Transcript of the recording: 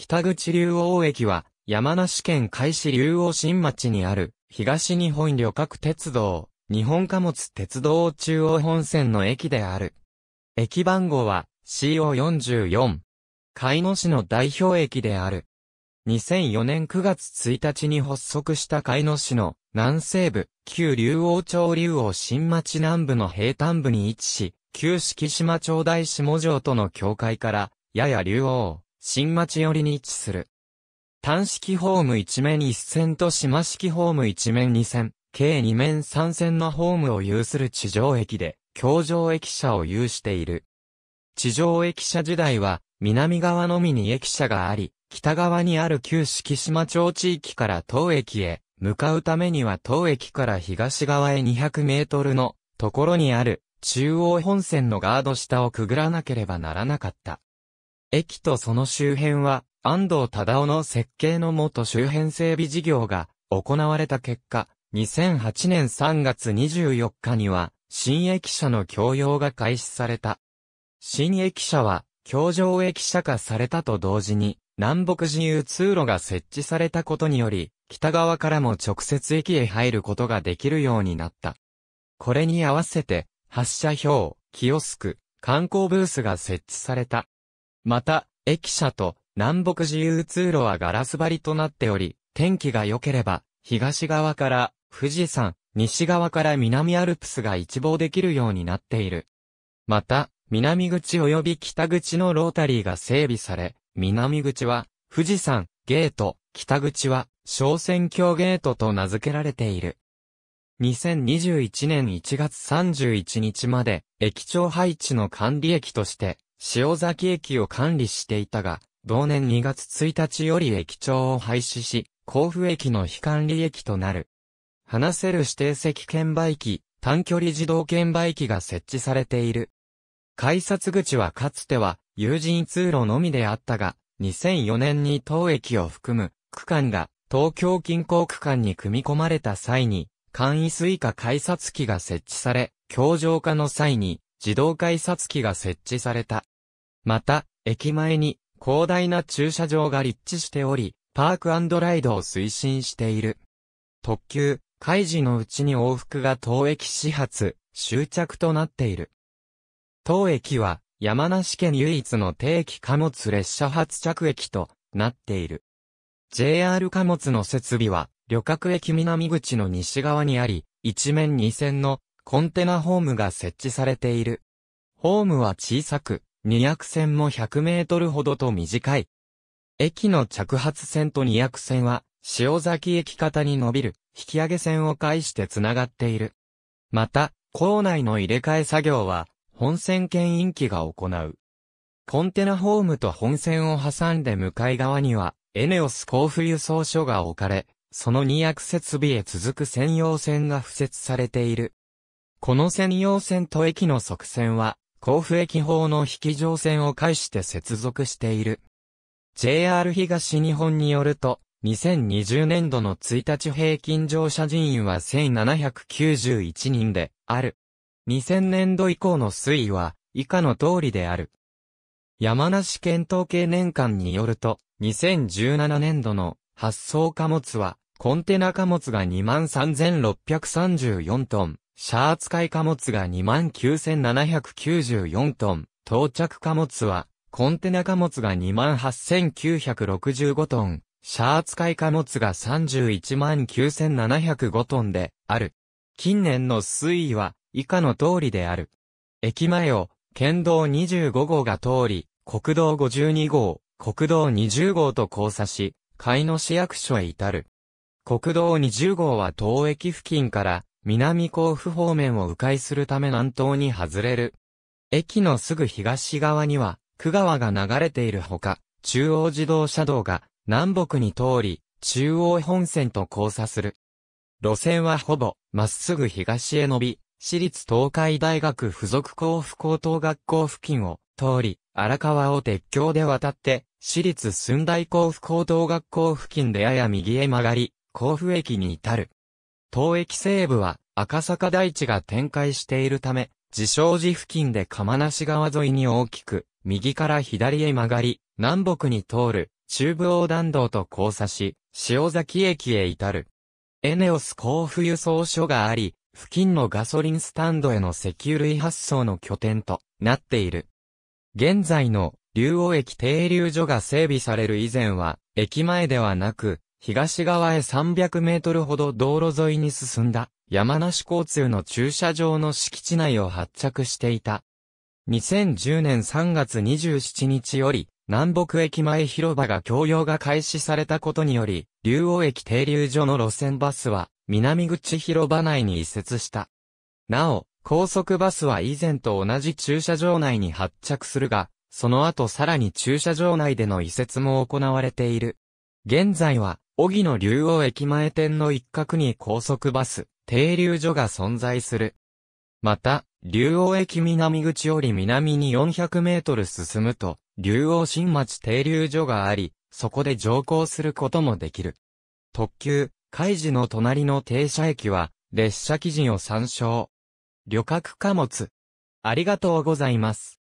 北口竜王駅は、山梨県海市竜王新町にある、東日本旅客鉄道、日本貨物鉄道中央本線の駅である。駅番号は、CO44。海野市の代表駅である。2004年9月1日に発足した海野市の南西部、旧竜王町竜王新町南部の平坦部に位置し、旧敷島町大下城との境界から、やや竜王、新町寄りに位置する。単式ホーム1面1線と島式ホーム1面2線、計2面3線のホームを有する地上駅で、橋上駅舎を有している。地上駅舎時代は、南側のみに駅舎があり、北側にある旧式島町地域から当駅へ、向かうためには当駅から東側へ200メートルのところにある中央本線のガード下をくぐらなければならなかった。駅とその周辺は、安藤忠夫の設計のもと周辺整備事業が行われた結果、2008年3月24日には、新駅舎の供用が開始された。新駅舎は、橋上駅舎化されたと同時に、南北自由通路が設置されたことにより、北側からも直接駅へ入ることができるようになった。これに合わせて、発車表、キオスク、観光ブースが設置された。また、駅舎と南北自由通路はガラス張りとなっており、天気が良ければ、東側から富士山、西側から南アルプスが一望できるようになっている。また、南口及び北口のロータリーが整備され、南口は富士山ゲート、北口は小仙橋ゲートと名付けられている。2021年1月31日まで、駅長配置の管理駅として、塩崎駅を管理していたが、同年2月1日より駅長を廃止し、甲府駅の非管理駅となる。話せる指定席券売機、短距離自動券売機が設置されている。改札口はかつては、有人通路のみであったが、2004年に当駅を含む区間が東京近郊区間に組み込まれた際に、簡易スイカ改札機が設置され、橋上化の際に自動改札機が設置された。また、駅前に広大な駐車場が立地しており、パークライドを推進している。特急、開示のうちに往復が当駅始発、終着となっている。当駅は山梨県唯一の定期貨物列車発着駅となっている。JR 貨物の設備は旅客駅南口の西側にあり、一面二線のコンテナホームが設置されている。ホームは小さく、200線も100メートルほどと短い。駅の着発線と200線は、塩崎駅方に伸びる、引き上げ線を介して繋がっている。また、構内の入れ替え作業は、本線牽引機が行う。コンテナホームと本線を挟んで向かい側には、エネオス交付輸送所が置かれ、その2役設備へ続く専用線が付設されている。この専用線と駅の側線は、甲府駅方の引き上線を介して接続している。JR 東日本によると、2020年度の1日平均乗車人員は1791人である。2000年度以降の推移は以下の通りである。山梨県統計年間によると、2017年度の発送貨物は、コンテナ貨物が23,634トン、シャア使い貨物が29,794トン、到着貨物は、コンテナ貨物が28,965トン、シャア使い貨物が319,705トンで、ある。近年の推移は、以下の通りである。駅前を、県道25号が通り、国道52号、国道20号と交差し、海野市役所へ至る。国道20号は当駅付近から南甲府方面を迂回するため南東に外れる。駅のすぐ東側には、区川が流れているほか、中央自動車道が南北に通り、中央本線と交差する。路線はほぼ、まっすぐ東へ伸び、私立東海大学附属甲府高等学校付近を通り、荒川を鉄橋で渡って、私立寸大甲府高等学校付近でやや右へ曲がり、甲府駅に至る。東駅西部は赤坂台地が展開しているため、自称寺付近で釜梨川沿いに大きく、右から左へ曲がり、南北に通る中部横断道と交差し、塩崎駅へ至る。エネオス甲府輸送所があり、付近のガソリンスタンドへの石油類発送の拠点となっている。現在の竜王駅停留所が整備される以前は、駅前ではなく、東側へ300メートルほど道路沿いに進んだ、山梨交通の駐車場の敷地内を発着していた。2010年3月27日より、南北駅前広場が供用が開始されたことにより、竜王駅停留所の路線バスは、南口広場内に移設した。なお、高速バスは以前と同じ駐車場内に発着するが、その後さらに駐車場内での移設も行われている。現在は、荻野竜王駅前店の一角に高速バス、停留所が存在する。また、竜王駅南口より南に400メートル進むと、竜王新町停留所があり、そこで乗降することもできる。特急、海事の隣の停車駅は、列車記事を参照。旅客貨物。ありがとうございます。